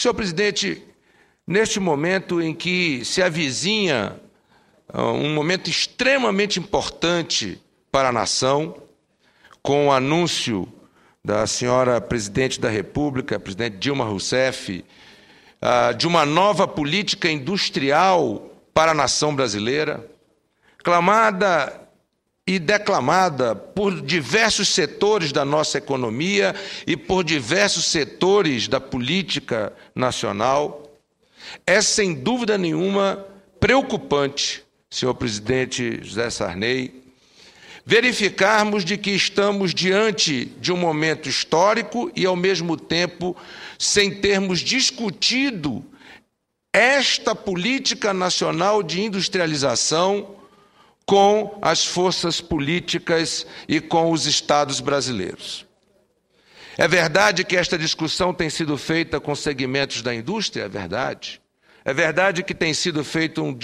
Senhor presidente, neste momento em que se avizinha ah, um momento extremamente importante para a nação, com o anúncio da senhora presidente da República, presidente Dilma Rousseff, ah, de uma nova política industrial para a nação brasileira, clamada e declamada por diversos setores da nossa economia e por diversos setores da política nacional, é sem dúvida nenhuma preocupante, senhor presidente José Sarney, verificarmos de que estamos diante de um momento histórico e, ao mesmo tempo, sem termos discutido esta política nacional de industrialização com as forças políticas e com os estados brasileiros. É verdade que esta discussão tem sido feita com segmentos da indústria? É verdade. É verdade que tem sido feito um,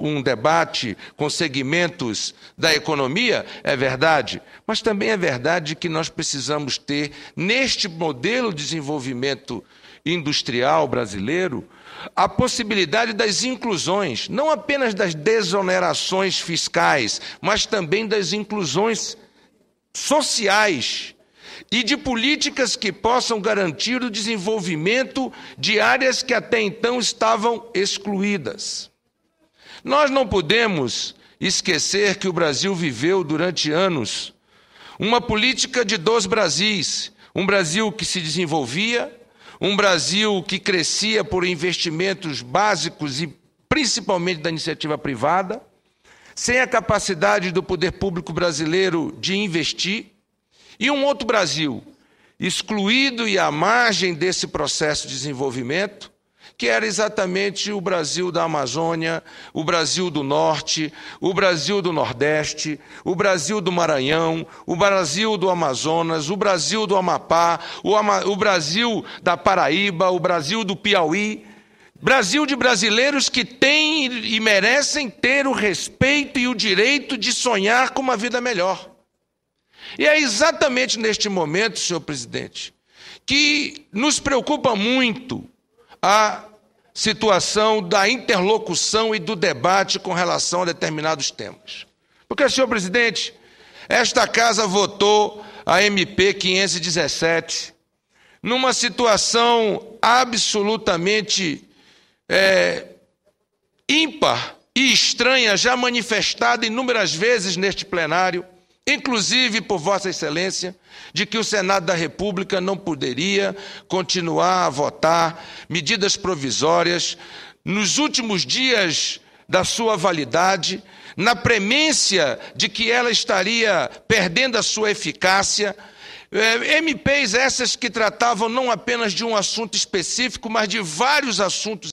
um, debate com segmentos da economia? É verdade. Mas também é verdade que nós precisamos ter, neste modelo de desenvolvimento industrial brasileiro, a possibilidade das inclusões, não apenas das desonerações fiscais, mas também das inclusões sociais e de políticas que possam garantir o desenvolvimento de áreas que até então estavam excluídas. Nós não podemos esquecer que o Brasil viveu durante anos uma política de dois Brasis, um Brasil que se desenvolvia, um Brasil que crescia por investimentos básicos e principalmente da iniciativa privada, sem a capacidade do poder público brasileiro de investir, e um outro Brasil, excluído e à margem desse processo de desenvolvimento, que era exatamente o Brasil da Amazônia, o Brasil do Norte, o Brasil do Nordeste, o Brasil do Maranhão, o Brasil do Amazonas, o Brasil do Amapá, o, Ama o Brasil da Paraíba, o Brasil do Piauí. Brasil de brasileiros que têm e merecem ter o respeito e o direito de sonhar com uma vida melhor. E é exatamente neste momento, senhor presidente, que nos preocupa muito a situação da interlocução e do debate com relação a determinados temas. Porque, senhor presidente, esta casa votou a MP 517 numa situação absolutamente é, ímpar e estranha, já manifestada inúmeras vezes neste plenário inclusive por Vossa Excelência, de que o Senado da República não poderia continuar a votar medidas provisórias nos últimos dias da sua validade, na premência de que ela estaria perdendo a sua eficácia. É, MPs essas que tratavam não apenas de um assunto específico, mas de vários assuntos